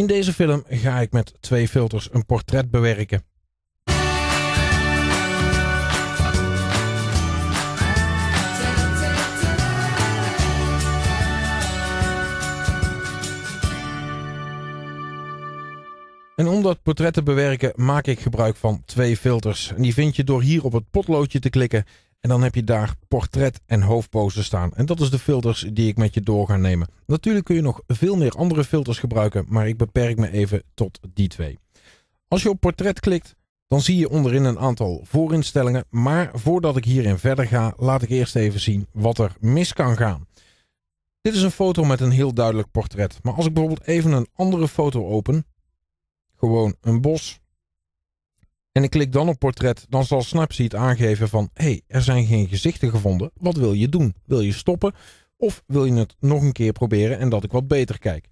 In deze film ga ik met twee filters een portret bewerken. En om dat portret te bewerken maak ik gebruik van twee filters. En die vind je door hier op het potloodje te klikken en dan heb je daar portret en hoofdpose staan. En dat is de filters die ik met je door ga nemen. Natuurlijk kun je nog veel meer andere filters gebruiken, maar ik beperk me even tot die twee. Als je op portret klikt, dan zie je onderin een aantal voorinstellingen. Maar voordat ik hierin verder ga, laat ik eerst even zien wat er mis kan gaan. Dit is een foto met een heel duidelijk portret. Maar als ik bijvoorbeeld even een andere foto open, gewoon een bos, en ik klik dan op portret, dan zal Snapseed aangeven van... hé, hey, er zijn geen gezichten gevonden. Wat wil je doen? Wil je stoppen? Of wil je het nog een keer proberen en dat ik wat beter kijk?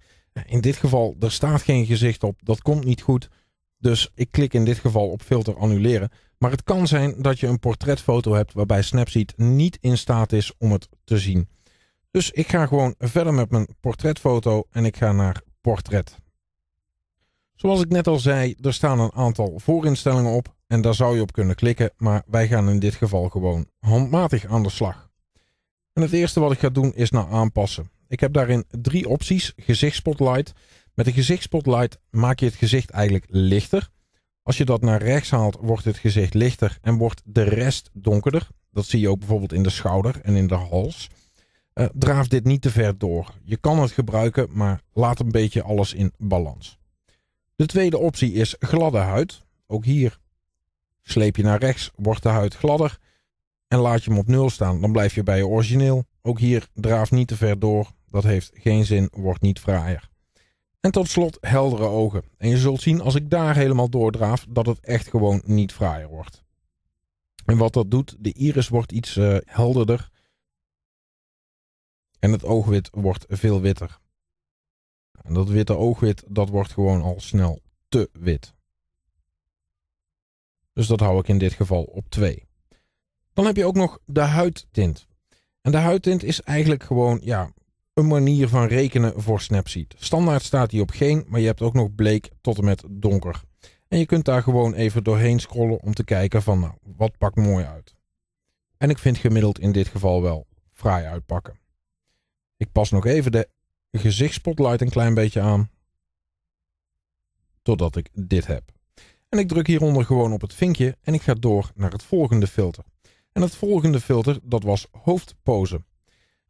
In dit geval, er staat geen gezicht op. Dat komt niet goed. Dus ik klik in dit geval op filter annuleren. Maar het kan zijn dat je een portretfoto hebt waarbij Snapseed niet in staat is om het te zien. Dus ik ga gewoon verder met mijn portretfoto en ik ga naar portret. Zoals ik net al zei, er staan een aantal voorinstellingen op en daar zou je op kunnen klikken, maar wij gaan in dit geval gewoon handmatig aan de slag. En het eerste wat ik ga doen is naar aanpassen. Ik heb daarin drie opties. Gezichtspotlight. Met de gezichtspotlight maak je het gezicht eigenlijk lichter. Als je dat naar rechts haalt, wordt het gezicht lichter en wordt de rest donkerder. Dat zie je ook bijvoorbeeld in de schouder en in de hals. Uh, draaf dit niet te ver door. Je kan het gebruiken, maar laat een beetje alles in balans. De tweede optie is gladde huid. Ook hier sleep je naar rechts, wordt de huid gladder en laat je hem op nul staan. Dan blijf je bij je origineel. Ook hier draaf niet te ver door. Dat heeft geen zin, wordt niet fraaier. En tot slot heldere ogen. En je zult zien als ik daar helemaal doordraaf dat het echt gewoon niet fraaier wordt. En wat dat doet, de iris wordt iets eh, helderder. En het oogwit wordt veel witter. En dat witte oogwit, dat wordt gewoon al snel te wit. Dus dat hou ik in dit geval op 2. Dan heb je ook nog de huidtint. En de huidtint is eigenlijk gewoon ja, een manier van rekenen voor Snapseed. Standaard staat die op geen, maar je hebt ook nog bleek tot en met donker. En je kunt daar gewoon even doorheen scrollen om te kijken van nou, wat pakt mooi uit. En ik vind gemiddeld in dit geval wel fraai uitpakken. Ik pas nog even de gezichtspotlight een klein beetje aan. Totdat ik dit heb. En ik druk hieronder gewoon op het vinkje en ik ga door naar het volgende filter. En het volgende filter, dat was hoofdpose.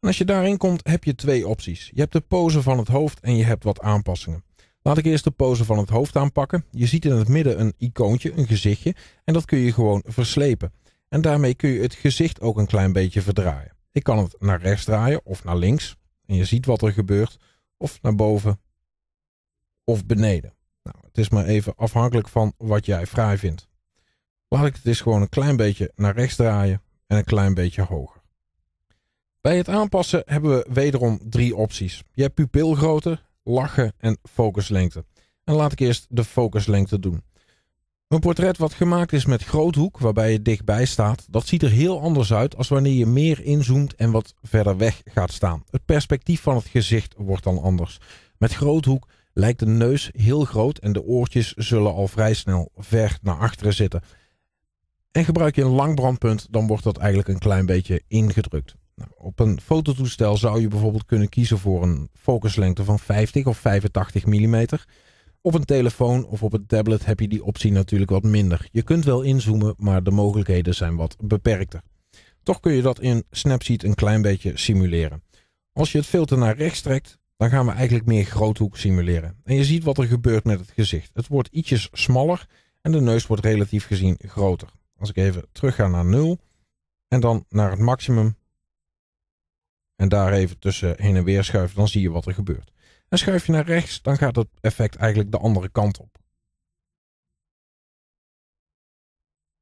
En als je daarin komt, heb je twee opties. Je hebt de pose van het hoofd en je hebt wat aanpassingen. Laat ik eerst de pose van het hoofd aanpakken. Je ziet in het midden een icoontje, een gezichtje, en dat kun je gewoon verslepen. En daarmee kun je het gezicht ook een klein beetje verdraaien. Ik kan het naar rechts draaien of naar links en je ziet wat er gebeurt, of naar boven of beneden. Nou, het is maar even afhankelijk van wat jij fraai vindt. Laat ik het eens gewoon een klein beetje naar rechts draaien en een klein beetje hoger. Bij het aanpassen hebben we wederom drie opties. Je hebt pupilgrootte, lachen en focuslengte. En laat ik eerst de focuslengte doen. Een portret wat gemaakt is met groothoek, waarbij je dichtbij staat, dat ziet er heel anders uit als wanneer je meer inzoomt en wat verder weg gaat staan. Het perspectief van het gezicht wordt dan anders. Met groothoek lijkt de neus heel groot en de oortjes zullen al vrij snel ver naar achteren zitten. En gebruik je een lang brandpunt, dan wordt dat eigenlijk een klein beetje ingedrukt. Nou, op een fototoestel zou je bijvoorbeeld kunnen kiezen voor een focuslengte van 50 of 85 mm. Op een telefoon of op een tablet heb je die optie natuurlijk wat minder. Je kunt wel inzoomen, maar de mogelijkheden zijn wat beperkter. Toch kun je dat in Snapseed een klein beetje simuleren. Als je het filter naar rechts trekt, dan gaan we eigenlijk meer groothoek simuleren. En je ziet wat er gebeurt met het gezicht. Het wordt ietsjes smaller en de neus wordt relatief gezien groter. Als ik even terug ga naar 0 en dan naar het maximum en daar even tussen heen en weer schuif, dan zie je wat er gebeurt. En schuif je naar rechts, dan gaat het effect eigenlijk de andere kant op.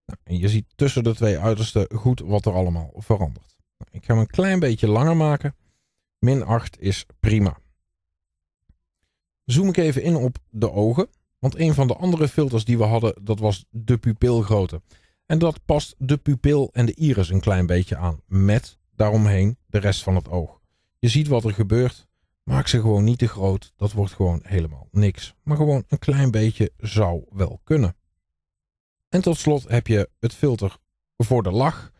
Nou, en je ziet tussen de twee uitersten goed wat er allemaal verandert. Nou, ik ga hem een klein beetje langer maken. Min 8 is prima. Zoom ik even in op de ogen. Want een van de andere filters die we hadden, dat was de pupilgrootte. En dat past de pupil en de iris een klein beetje aan. Met daaromheen de rest van het oog. Je ziet wat er gebeurt Maak ze gewoon niet te groot. Dat wordt gewoon helemaal niks. Maar gewoon een klein beetje zou wel kunnen. En tot slot heb je het filter voor de lach.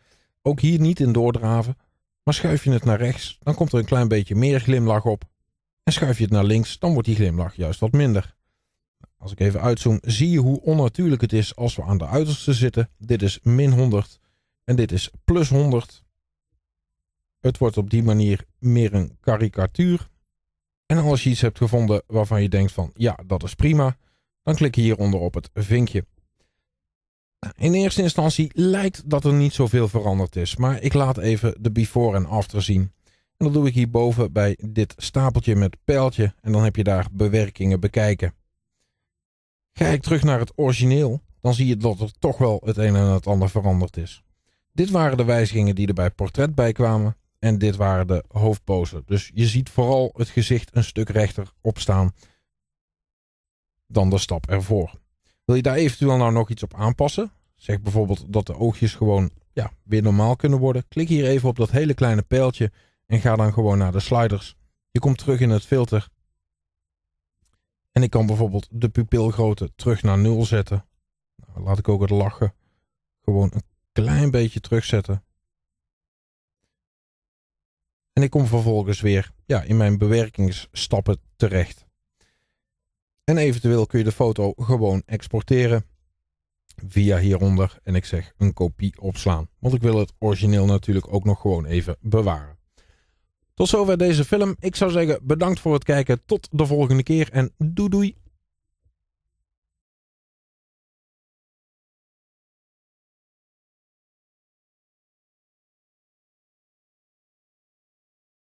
Ook hier niet in doordraven. Maar schuif je het naar rechts, dan komt er een klein beetje meer glimlach op. En schuif je het naar links, dan wordt die glimlach juist wat minder. Als ik even uitzoom, zie je hoe onnatuurlijk het is als we aan de uiterste zitten. Dit is min 100 en dit is plus 100. Het wordt op die manier meer een karikatuur. En als je iets hebt gevonden waarvan je denkt van ja, dat is prima, dan klik je hieronder op het vinkje. In eerste instantie lijkt dat er niet zoveel veranderd is, maar ik laat even de before en after zien. En dat doe ik hierboven bij dit stapeltje met pijltje en dan heb je daar bewerkingen bekijken. Ga ik terug naar het origineel, dan zie je dat er toch wel het een en het ander veranderd is. Dit waren de wijzigingen die er bij portret bij kwamen. En dit waren de hoofdpozen. Dus je ziet vooral het gezicht een stuk rechter opstaan dan de stap ervoor. Wil je daar eventueel nou nog iets op aanpassen? Zeg bijvoorbeeld dat de oogjes gewoon ja, weer normaal kunnen worden. Klik hier even op dat hele kleine pijltje en ga dan gewoon naar de sliders. Je komt terug in het filter. En ik kan bijvoorbeeld de pupilgrootte terug naar 0 zetten. Nou, laat ik ook het lachen gewoon een klein beetje terugzetten. En ik kom vervolgens weer ja, in mijn bewerkingsstappen terecht. En eventueel kun je de foto gewoon exporteren via hieronder. En ik zeg een kopie opslaan. Want ik wil het origineel natuurlijk ook nog gewoon even bewaren. Tot zover deze film. Ik zou zeggen bedankt voor het kijken. Tot de volgende keer en doei doei.